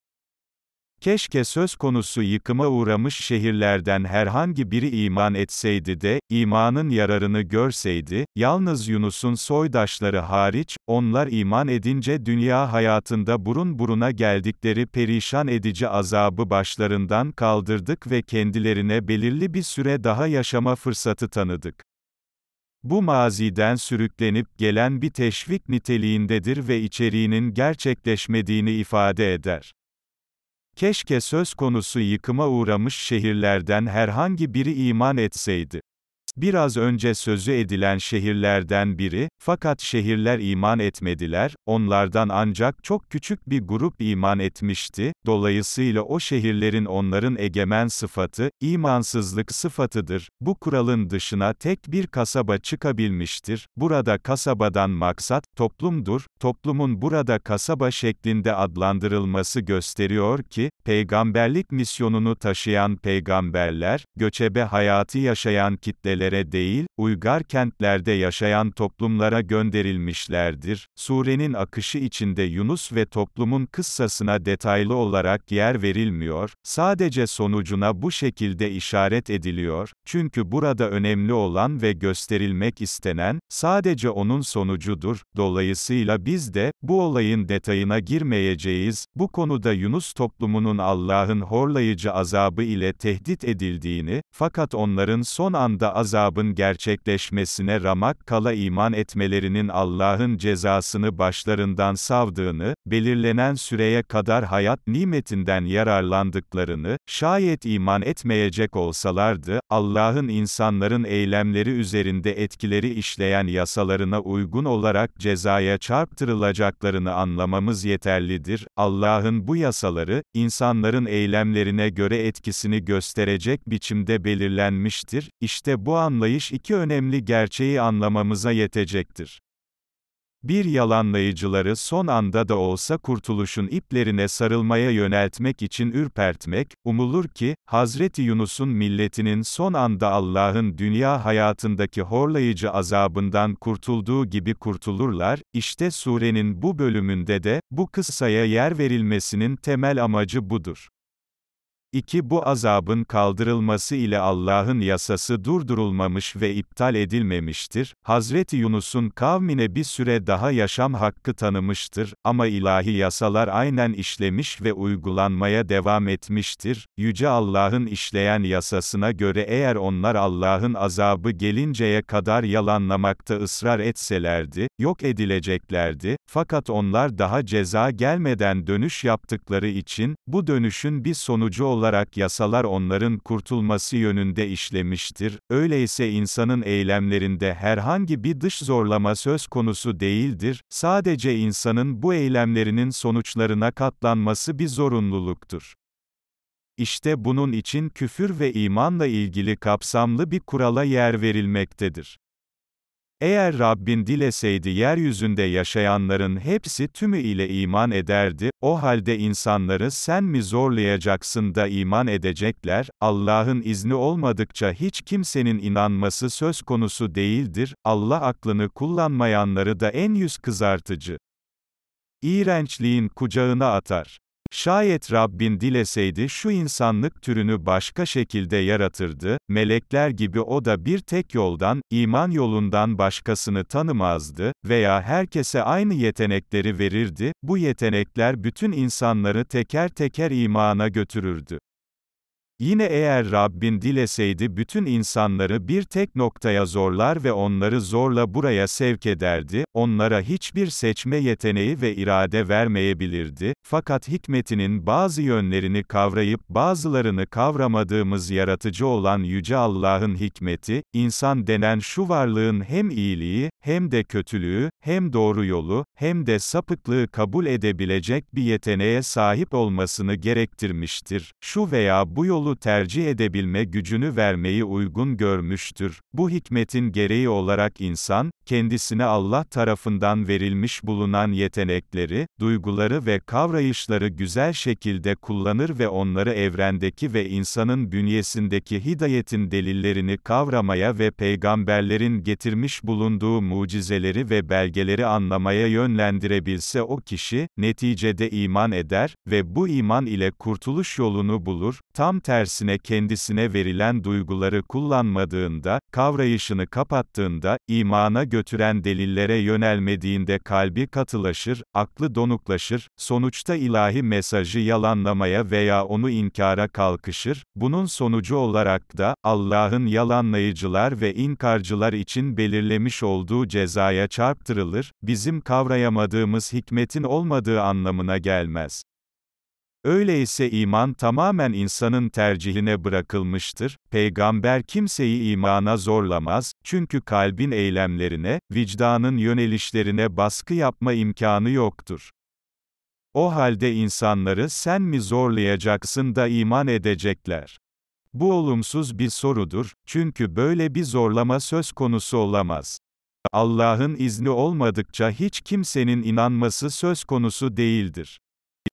Keşke söz konusu yıkıma uğramış şehirlerden herhangi biri iman etseydi de, imanın yararını görseydi, yalnız Yunus'un soydaşları hariç, onlar iman edince dünya hayatında burun buruna geldikleri perişan edici azabı başlarından kaldırdık ve kendilerine belirli bir süre daha yaşama fırsatı tanıdık. Bu maziden sürüklenip gelen bir teşvik niteliğindedir ve içeriğinin gerçekleşmediğini ifade eder. Keşke söz konusu yıkıma uğramış şehirlerden herhangi biri iman etseydi. Biraz önce sözü edilen şehirlerden biri, fakat şehirler iman etmediler, onlardan ancak çok küçük bir grup iman etmişti, dolayısıyla o şehirlerin onların egemen sıfatı, imansızlık sıfatıdır, bu kuralın dışına tek bir kasaba çıkabilmiştir, burada kasabadan maksat, toplumdur, toplumun burada kasaba şeklinde adlandırılması gösteriyor ki, peygamberlik misyonunu taşıyan peygamberler, göçebe hayatı yaşayan kitleler, bölgelere değil, uygar kentlerde yaşayan toplumlara gönderilmişlerdir. Surenin akışı içinde Yunus ve toplumun kıssasına detaylı olarak yer verilmiyor, sadece sonucuna bu şekilde işaret ediliyor, çünkü burada önemli olan ve gösterilmek istenen, sadece onun sonucudur, dolayısıyla biz de, bu olayın detayına girmeyeceğiz, bu konuda Yunus toplumunun Allah'ın horlayıcı azabı ile tehdit edildiğini, fakat onların son anda azabı azabın gerçekleşmesine ramak kala iman etmelerinin Allah'ın cezasını başlarından savdığını, belirlenen süreye kadar hayat nimetinden yararlandıklarını, şayet iman etmeyecek olsalardı, Allah'ın insanların eylemleri üzerinde etkileri işleyen yasalarına uygun olarak cezaya çarptırılacaklarını anlamamız yeterlidir. Allah'ın bu yasaları, insanların eylemlerine göre etkisini gösterecek biçimde belirlenmiştir. İşte bu anlayış iki önemli gerçeği anlamamıza yetecektir. Bir yalanlayıcıları son anda da olsa kurtuluşun iplerine sarılmaya yöneltmek için ürpertmek, umulur ki, Hazreti Yunus'un milletinin son anda Allah'ın dünya hayatındaki horlayıcı azabından kurtulduğu gibi kurtulurlar, işte surenin bu bölümünde de, bu kıssaya yer verilmesinin temel amacı budur. 2. Bu azabın kaldırılması ile Allah'ın yasası durdurulmamış ve iptal edilmemiştir. Hazreti Yunus'un kavmine bir süre daha yaşam hakkı tanımıştır ama ilahi yasalar aynen işlemiş ve uygulanmaya devam etmiştir. Yüce Allah'ın işleyen yasasına göre eğer onlar Allah'ın azabı gelinceye kadar yalanlamakta ısrar etselerdi, yok edileceklerdi. Fakat onlar daha ceza gelmeden dönüş yaptıkları için bu dönüşün bir sonucu olarak olarak yasalar onların kurtulması yönünde işlemiştir, öyleyse insanın eylemlerinde herhangi bir dış zorlama söz konusu değildir, sadece insanın bu eylemlerinin sonuçlarına katlanması bir zorunluluktur. İşte bunun için küfür ve imanla ilgili kapsamlı bir kurala yer verilmektedir. Eğer Rabbin dileseydi yeryüzünde yaşayanların hepsi tümü ile iman ederdi, o halde insanları sen mi zorlayacaksın da iman edecekler, Allah'ın izni olmadıkça hiç kimsenin inanması söz konusu değildir, Allah aklını kullanmayanları da en yüz kızartıcı. iğrençliğin kucağına atar. Şayet Rabbin dileseydi şu insanlık türünü başka şekilde yaratırdı, melekler gibi o da bir tek yoldan, iman yolundan başkasını tanımazdı veya herkese aynı yetenekleri verirdi, bu yetenekler bütün insanları teker teker imana götürürdü. Yine eğer Rabbin dileseydi bütün insanları bir tek noktaya zorlar ve onları zorla buraya sevk ederdi, onlara hiçbir seçme yeteneği ve irade vermeyebilirdi, fakat hikmetinin bazı yönlerini kavrayıp bazılarını kavramadığımız yaratıcı olan Yüce Allah'ın hikmeti, insan denen şu varlığın hem iyiliği, hem de kötülüğü, hem doğru yolu, hem de sapıklığı kabul edebilecek bir yeteneğe sahip olmasını gerektirmiştir. Şu veya bu yolu onu tercih edebilme gücünü vermeyi uygun görmüştür. Bu hikmetin gereği olarak insan, kendisine Allah tarafından verilmiş bulunan yetenekleri, duyguları ve kavrayışları güzel şekilde kullanır ve onları evrendeki ve insanın bünyesindeki hidayetin delillerini kavramaya ve peygamberlerin getirmiş bulunduğu mucizeleri ve belgeleri anlamaya yönlendirebilse o kişi, neticede iman eder ve bu iman ile kurtuluş yolunu bulur, tam tersi tersine kendisine verilen duyguları kullanmadığında, kavrayışını kapattığında, imana götüren delillere yönelmediğinde kalbi katılaşır, aklı donuklaşır, sonuçta ilahi mesajı yalanlamaya veya onu inkara kalkışır, bunun sonucu olarak da, Allah'ın yalanlayıcılar ve inkarcılar için belirlemiş olduğu cezaya çarptırılır, bizim kavrayamadığımız hikmetin olmadığı anlamına gelmez. Öyleyse iman tamamen insanın tercihine bırakılmıştır. Peygamber kimseyi imana zorlamaz, çünkü kalbin eylemlerine, vicdanın yönelişlerine baskı yapma imkanı yoktur. O halde insanları sen mi zorlayacaksın da iman edecekler? Bu olumsuz bir sorudur, çünkü böyle bir zorlama söz konusu olamaz. Allah'ın izni olmadıkça hiç kimsenin inanması söz konusu değildir.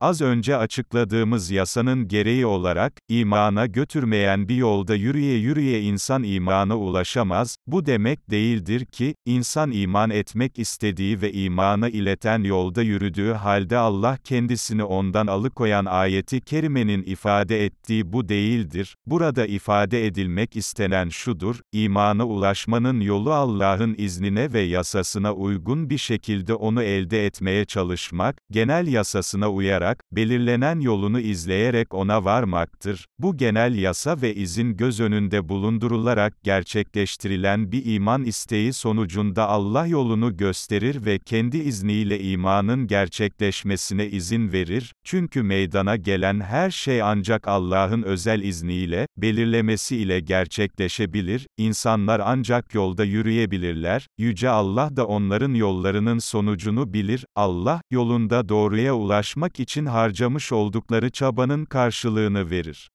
Az önce açıkladığımız yasanın gereği olarak, imana götürmeyen bir yolda yürüye yürüye insan imana ulaşamaz, bu demek değildir ki, insan iman etmek istediği ve imana ileten yolda yürüdüğü halde Allah kendisini ondan alıkoyan ayeti kerimenin ifade ettiği bu değildir. Burada ifade edilmek istenen şudur, imana ulaşmanın yolu Allah'ın iznine ve yasasına uygun bir şekilde onu elde etmeye çalışmak, genel yasasına uyarak, uyarak, belirlenen yolunu izleyerek ona varmaktır. Bu genel yasa ve izin göz önünde bulundurularak gerçekleştirilen bir iman isteği sonucunda Allah yolunu gösterir ve kendi izniyle imanın gerçekleşmesine izin verir. Çünkü meydana gelen her şey ancak Allah'ın özel izniyle, belirlemesi ile gerçekleşebilir. İnsanlar ancak yolda yürüyebilirler. Yüce Allah da onların yollarının sonucunu bilir. Allah yolunda doğruya ulaşmak için için harcamış oldukları çabanın karşılığını verir.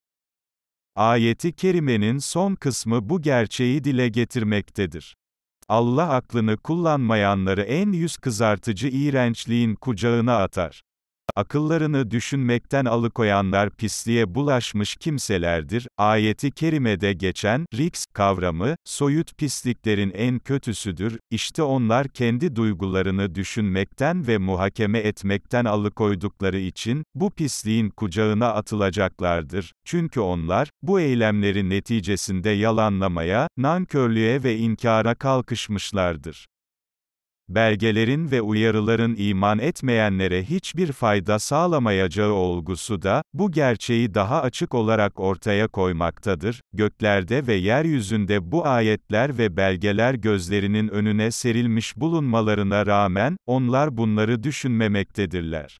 Ayeti kerimenin son kısmı bu gerçeği dile getirmektedir. Allah aklını kullanmayanları en yüz kızartıcı iğrençliğin kucağına atar akıllarını düşünmekten alıkoyanlar pisliğe bulaşmış kimselerdir. Ayeti kerimede geçen, riks, kavramı, soyut pisliklerin en kötüsüdür, İşte onlar kendi duygularını düşünmekten ve muhakeme etmekten alıkoydukları için, bu pisliğin kucağına atılacaklardır. Çünkü onlar, bu eylemlerin neticesinde yalanlamaya, nankörlüğe ve inkara kalkışmışlardır belgelerin ve uyarıların iman etmeyenlere hiçbir fayda sağlamayacağı olgusu da, bu gerçeği daha açık olarak ortaya koymaktadır. Göklerde ve yeryüzünde bu ayetler ve belgeler gözlerinin önüne serilmiş bulunmalarına rağmen, onlar bunları düşünmemektedirler.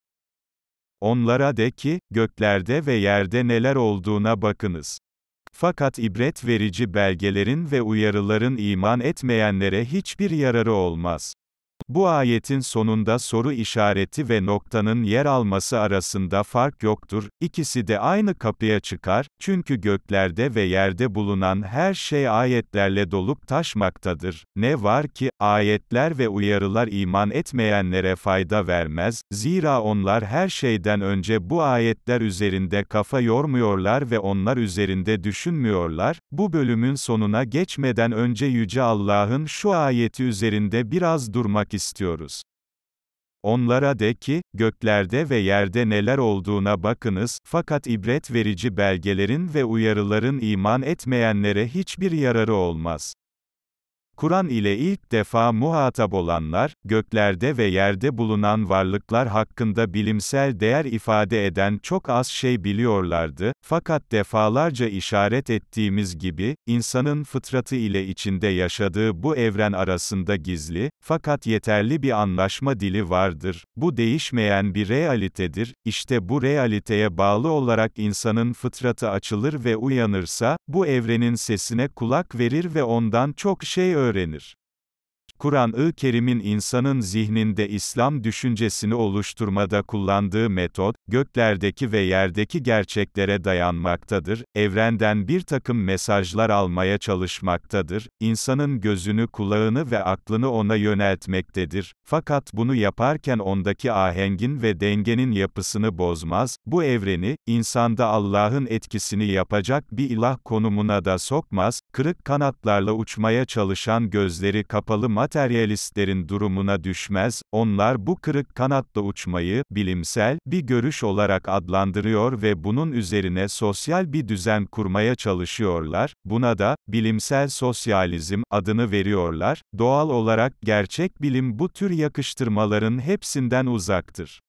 Onlara de ki, göklerde ve yerde neler olduğuna bakınız. Fakat ibret verici belgelerin ve uyarıların iman etmeyenlere hiçbir yararı olmaz. Bu ayetin sonunda soru işareti ve noktanın yer alması arasında fark yoktur, İkisi de aynı kapıya çıkar, çünkü göklerde ve yerde bulunan her şey ayetlerle dolup taşmaktadır. Ne var ki, ayetler ve uyarılar iman etmeyenlere fayda vermez, zira onlar her şeyden önce bu ayetler üzerinde kafa yormuyorlar ve onlar üzerinde düşünmüyorlar, bu bölümün sonuna geçmeden önce Yüce Allah'ın şu ayeti üzerinde biraz durmak istiyoruz. Onlara de ki, göklerde ve yerde neler olduğuna bakınız, fakat ibret verici belgelerin ve uyarıların iman etmeyenlere hiçbir yararı olmaz. Kur'an ile ilk defa muhatap olanlar, göklerde ve yerde bulunan varlıklar hakkında bilimsel değer ifade eden çok az şey biliyorlardı, fakat defalarca işaret ettiğimiz gibi, insanın fıtratı ile içinde yaşadığı bu evren arasında gizli, fakat yeterli bir anlaşma dili vardır. Bu değişmeyen bir realitedir, işte bu realiteye bağlı olarak insanın fıtratı açılır ve uyanırsa, bu evrenin sesine kulak verir ve ondan çok şey öğrenir öğrenir. Kur'an-ı Kerim'in insanın zihninde İslam düşüncesini oluşturmada kullandığı metot, göklerdeki ve yerdeki gerçeklere dayanmaktadır, evrenden bir takım mesajlar almaya çalışmaktadır, insanın gözünü, kulağını ve aklını ona yöneltmektedir. Fakat bunu yaparken ondaki ahengin ve dengenin yapısını bozmaz, bu evreni, insanda Allah'ın etkisini yapacak bir ilah konumuna da sokmaz, kırık kanatlarla uçmaya çalışan gözleri kapalı materyalistlerin durumuna düşmez, onlar bu kırık kanatla uçmayı, bilimsel, bir görüş olarak adlandırıyor ve bunun üzerine sosyal bir düzen kurmaya çalışıyorlar, buna da, bilimsel sosyalizm, adını veriyorlar, doğal olarak gerçek bilim bu tür yakıştırmaların hepsinden uzaktır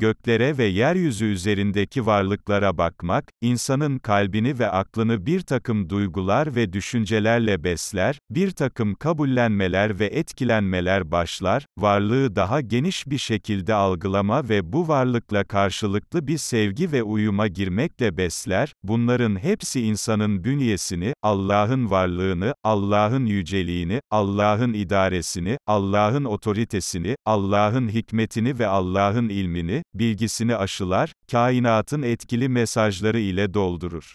göklere ve yeryüzü üzerindeki varlıklara bakmak, insanın kalbini ve aklını bir takım duygular ve düşüncelerle besler, bir takım kabullenmeler ve etkilenmeler başlar, varlığı daha geniş bir şekilde algılama ve bu varlıkla karşılıklı bir sevgi ve uyuma girmekle besler, bunların hepsi insanın bünyesini, Allah'ın varlığını, Allah'ın yüceliğini, Allah'ın idaresini, Allah'ın otoritesini, Allah'ın hikmetini ve Allah'ın ilmini, bilgisini aşılar, kainatın etkili mesajları ile doldurur.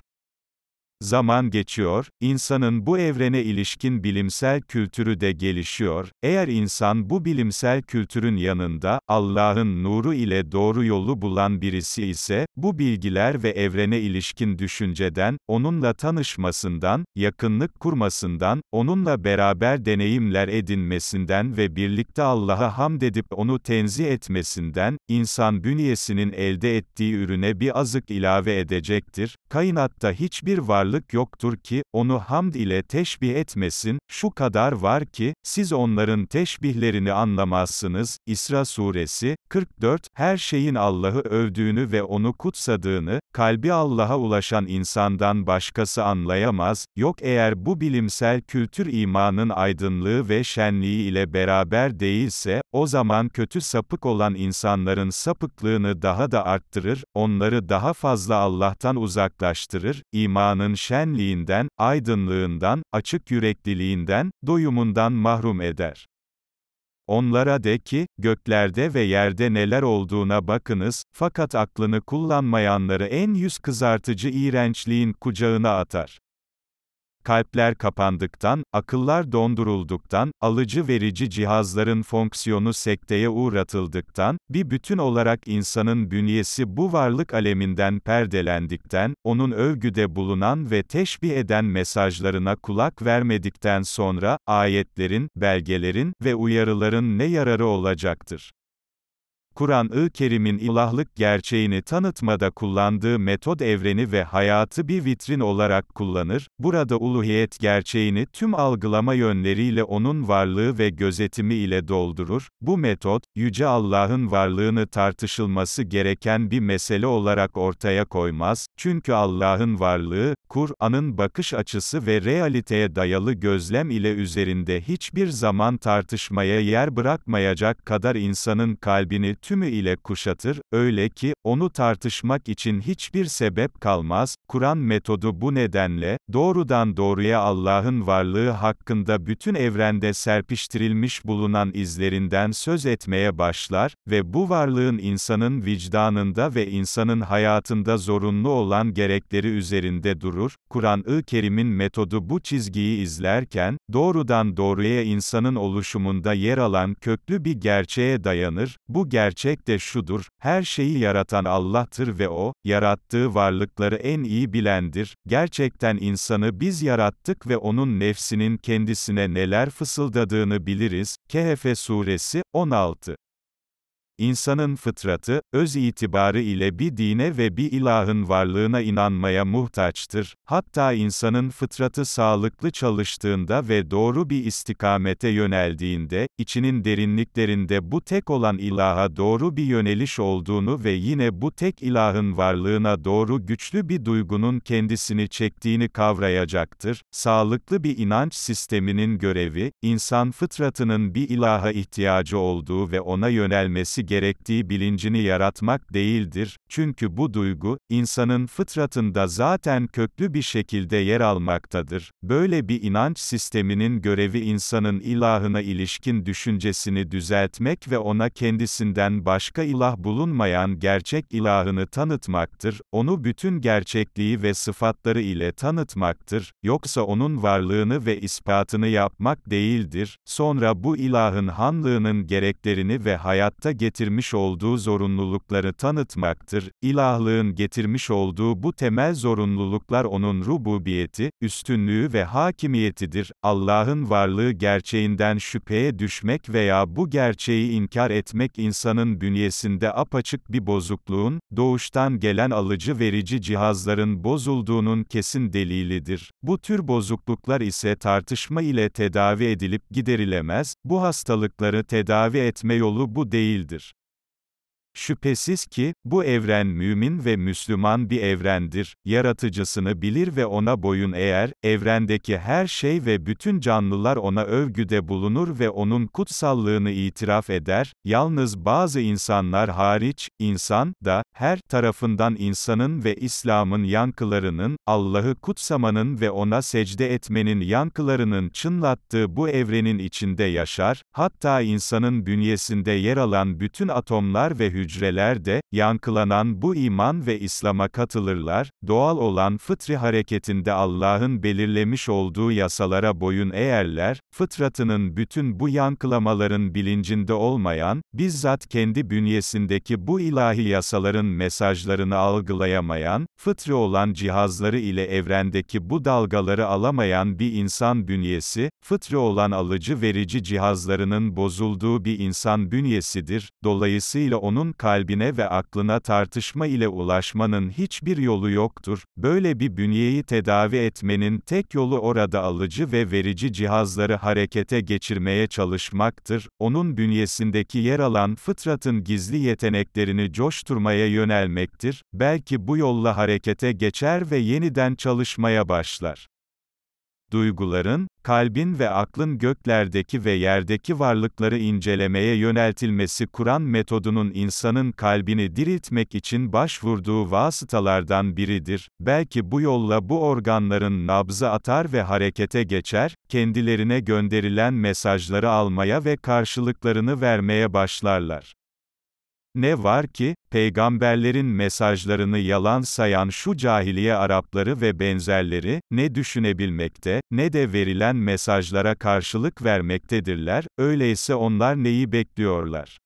Zaman geçiyor, insanın bu evrene ilişkin bilimsel kültürü de gelişiyor. Eğer insan bu bilimsel kültürün yanında Allah'ın nuru ile doğru yolu bulan birisi ise bu bilgiler ve evrene ilişkin düşünceden, onunla tanışmasından, yakınlık kurmasından, onunla beraber deneyimler edinmesinden ve birlikte Allah'a hamd edip onu tenzih etmesinden, insan bünyesinin elde ettiği ürüne bir azık ilave edecektir. Kainatta hiçbir varlık karşılık yoktur ki, onu hamd ile teşbih etmesin, şu kadar var ki, siz onların teşbihlerini anlamazsınız. İsra Suresi, 44, her şeyin Allah'ı övdüğünü ve onu kutsadığını, kalbi Allah'a ulaşan insandan başkası anlayamaz, yok eğer bu bilimsel kültür imanın aydınlığı ve şenliği ile beraber değilse, o zaman kötü sapık olan insanların sapıklığını daha da arttırır, onları daha fazla Allah'tan uzaklaştırır, imanın şenliğinden, aydınlığından, açık yürekliliğinden, doyumundan mahrum eder. Onlara de ki, göklerde ve yerde neler olduğuna bakınız, fakat aklını kullanmayanları en yüz kızartıcı iğrençliğin kucağına atar kalpler kapandıktan, akıllar dondurulduktan, alıcı verici cihazların fonksiyonu sekteye uğratıldıktan, bir bütün olarak insanın bünyesi bu varlık aleminden perdelendikten, onun övgüde bulunan ve teşbih eden mesajlarına kulak vermedikten sonra, ayetlerin, belgelerin ve uyarıların ne yararı olacaktır? Kur'an-ı Kerim'in ilahlık gerçeğini tanıtmada kullandığı metod evreni ve hayatı bir vitrin olarak kullanır, burada uluhiyet gerçeğini tüm algılama yönleriyle onun varlığı ve gözetimi ile doldurur, bu metot, Yüce Allah'ın varlığını tartışılması gereken bir mesele olarak ortaya koymaz, çünkü Allah'ın varlığı, Kur'an'ın bakış açısı ve realiteye dayalı gözlem ile üzerinde hiçbir zaman tartışmaya yer bırakmayacak kadar insanın kalbini Tümü ile kuşatır, öyle ki, onu tartışmak için hiçbir sebep kalmaz, Kur'an metodu bu nedenle, doğrudan doğruya Allah'ın varlığı hakkında bütün evrende serpiştirilmiş bulunan izlerinden söz etmeye başlar ve bu varlığın insanın vicdanında ve insanın hayatında zorunlu olan gerekleri üzerinde durur, Kur'an-ı Kerim'in metodu bu çizgiyi izlerken, doğrudan doğruya insanın oluşumunda yer alan köklü bir gerçeğe dayanır, bu gerçek, gerçek de şudur, her şeyi yaratan Allah'tır ve O, yarattığı varlıkları en iyi bilendir. Gerçekten insanı biz yarattık ve onun nefsinin kendisine neler fısıldadığını biliriz. Kehfe Suresi, 16 İnsanın fıtratı, öz itibarı ile bir dine ve bir ilahın varlığına inanmaya muhtaçtır. Hatta insanın fıtratı sağlıklı çalıştığında ve doğru bir istikamete yöneldiğinde, içinin derinliklerinde bu tek olan ilaha doğru bir yöneliş olduğunu ve yine bu tek ilahın varlığına doğru güçlü bir duygunun kendisini çektiğini kavrayacaktır. Sağlıklı bir inanç sisteminin görevi, insan fıtratının bir ilaha ihtiyacı olduğu ve ona yönelmesi gerektiği bilincini yaratmak değildir, çünkü bu duygu, insanın fıtratında zaten köklü bir şekilde yer almaktadır. Böyle bir inanç sisteminin görevi insanın ilahına ilişkin düşüncesini düzeltmek ve ona kendisinden başka ilah bulunmayan gerçek ilahını tanıtmaktır, onu bütün gerçekliği ve sıfatları ile tanıtmaktır, yoksa onun varlığını ve ispatını yapmak değildir, sonra bu ilahın hanlığının gereklerini ve hayatta getirdiğini getirmiş olduğu zorunlulukları tanıtmaktır. İlahlığın getirmiş olduğu bu temel zorunluluklar onun rububiyeti, üstünlüğü ve hakimiyetidir. Allah'ın varlığı gerçeğinden şüpheye düşmek veya bu gerçeği inkar etmek insanın bünyesinde apaçık bir bozukluğun, doğuştan gelen alıcı verici cihazların bozulduğunun kesin delilidir. Bu tür bozukluklar ise tartışma ile tedavi edilip giderilemez, bu hastalıkları tedavi etme yolu bu değildir. Şüphesiz ki, bu evren mümin ve Müslüman bir evrendir, yaratıcısını bilir ve ona boyun eğer, evrendeki her şey ve bütün canlılar ona övgüde bulunur ve onun kutsallığını itiraf eder, yalnız bazı insanlar hariç, insan, da, her tarafından insanın ve İslam'ın yankılarının, Allah'ı kutsamanın ve ona secde etmenin yankılarının çınlattığı bu evrenin içinde yaşar, hatta insanın bünyesinde yer alan bütün atomlar ve hücreler, hücreler de, yankılanan bu iman ve İslam'a katılırlar, doğal olan fıtri hareketinde Allah'ın belirlemiş olduğu yasalara boyun eğerler, fıtratının bütün bu yankılamaların bilincinde olmayan, bizzat kendi bünyesindeki bu ilahi yasaların mesajlarını algılayamayan, fıtri olan cihazları ile evrendeki bu dalgaları alamayan bir insan bünyesi, fıtri olan alıcı verici cihazlarının bozulduğu bir insan bünyesidir, dolayısıyla onun kalbine ve aklına tartışma ile ulaşmanın hiçbir yolu yoktur. Böyle bir bünyeyi tedavi etmenin tek yolu orada alıcı ve verici cihazları harekete geçirmeye çalışmaktır. Onun bünyesindeki yer alan fıtratın gizli yeteneklerini coşturmaya yönelmektir. Belki bu yolla harekete geçer ve yeniden çalışmaya başlar duyguların, kalbin ve aklın göklerdeki ve yerdeki varlıkları incelemeye yöneltilmesi Kur'an metodunun insanın kalbini diriltmek için başvurduğu vasıtalardan biridir. Belki bu yolla bu organların nabzı atar ve harekete geçer, kendilerine gönderilen mesajları almaya ve karşılıklarını vermeye başlarlar. Ne var ki, peygamberlerin mesajlarını yalan sayan şu cahiliye Arapları ve benzerleri, ne düşünebilmekte, ne de verilen mesajlara karşılık vermektedirler, öyleyse onlar neyi bekliyorlar?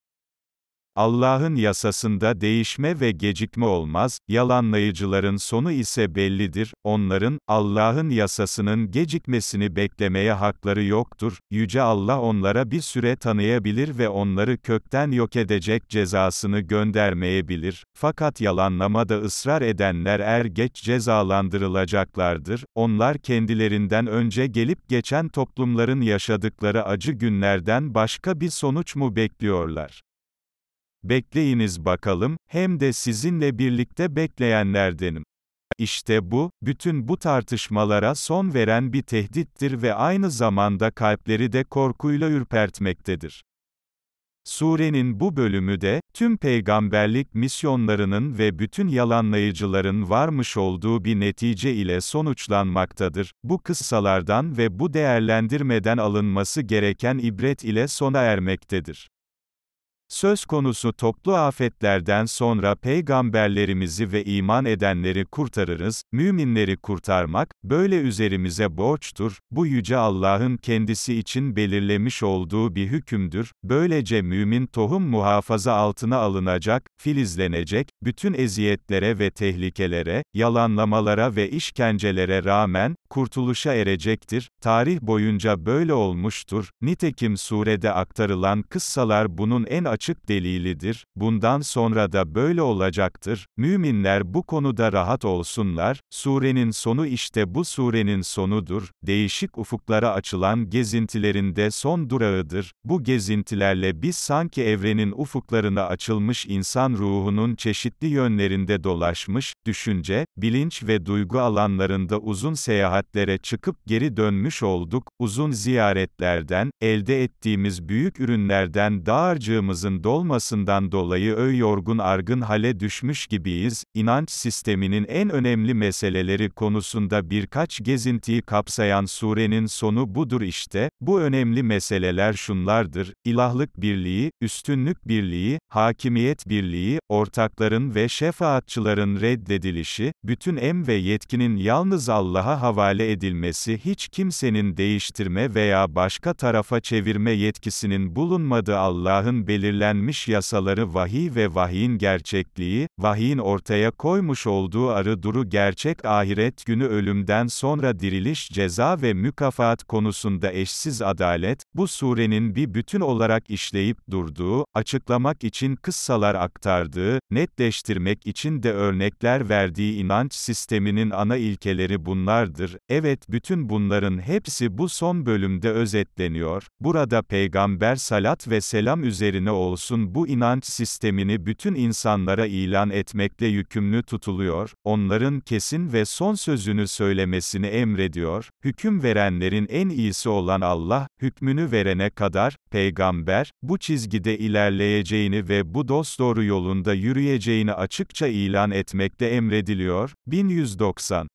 Allah'ın yasasında değişme ve gecikme olmaz, yalanlayıcıların sonu ise bellidir, onların, Allah'ın yasasının gecikmesini beklemeye hakları yoktur, Yüce Allah onlara bir süre tanıyabilir ve onları kökten yok edecek cezasını göndermeyebilir, fakat yalanlamada ısrar edenler er geç cezalandırılacaklardır, onlar kendilerinden önce gelip geçen toplumların yaşadıkları acı günlerden başka bir sonuç mu bekliyorlar? Bekleyiniz bakalım, hem de sizinle birlikte bekleyenlerdenim. İşte bu, bütün bu tartışmalara son veren bir tehdittir ve aynı zamanda kalpleri de korkuyla ürpertmektedir. Surenin bu bölümü de, tüm peygamberlik misyonlarının ve bütün yalanlayıcıların varmış olduğu bir netice ile sonuçlanmaktadır. Bu kıssalardan ve bu değerlendirmeden alınması gereken ibret ile sona ermektedir. Söz konusu toplu afetlerden sonra peygamberlerimizi ve iman edenleri kurtarırız, müminleri kurtarmak, böyle üzerimize borçtur, bu yüce Allah'ın kendisi için belirlemiş olduğu bir hükümdür, böylece mümin tohum muhafaza altına alınacak, filizlenecek, bütün eziyetlere ve tehlikelere, yalanlamalara ve işkencelere rağmen, kurtuluşa erecektir, tarih boyunca böyle olmuştur, nitekim surede aktarılan kıssalar bunun en açık açık delilidir, bundan sonra da böyle olacaktır, müminler bu konuda rahat olsunlar, surenin sonu işte bu surenin sonudur, değişik ufuklara açılan gezintilerinde son durağıdır, bu gezintilerle biz sanki evrenin ufuklarına açılmış insan ruhunun çeşitli yönlerinde dolaşmış, düşünce, bilinç ve duygu alanlarında uzun seyahatlere çıkıp geri dönmüş olduk, uzun ziyaretlerden, elde ettiğimiz büyük ürünlerden dağarcığımızın başımızın dolmasından dolayı öy yorgun argın hale düşmüş gibiyiz, inanç sisteminin en önemli meseleleri konusunda birkaç gezintiyi kapsayan surenin sonu budur işte, bu önemli meseleler şunlardır, ilahlık birliği, üstünlük birliği, hakimiyet birliği, ortakların ve şefaatçıların reddedilişi, bütün em ve yetkinin yalnız Allah'a havale edilmesi hiç kimsenin değiştirme veya başka tarafa çevirme yetkisinin bulunmadığı Allah'ın belirli şekillenmiş yasaları vahiy ve vahiyin gerçekliği, vahiyin ortaya koymuş olduğu arı duru gerçek ahiret günü ölümden sonra diriliş ceza ve mükafat konusunda eşsiz adalet, bu surenin bir bütün olarak işleyip durduğu, açıklamak için kıssalar aktardığı, netleştirmek için de örnekler verdiği inanç sisteminin ana ilkeleri bunlardır. Evet bütün bunların hepsi bu son bölümde özetleniyor. Burada Peygamber salat ve selam üzerine oldu olsun bu inanç sistemini bütün insanlara ilan etmekle yükümlü tutuluyor, onların kesin ve son sözünü söylemesini emrediyor, hüküm verenlerin en iyisi olan Allah, hükmünü verene kadar, peygamber, bu çizgide ilerleyeceğini ve bu dosdoğru yolunda yürüyeceğini açıkça ilan etmekte emrediliyor. 1190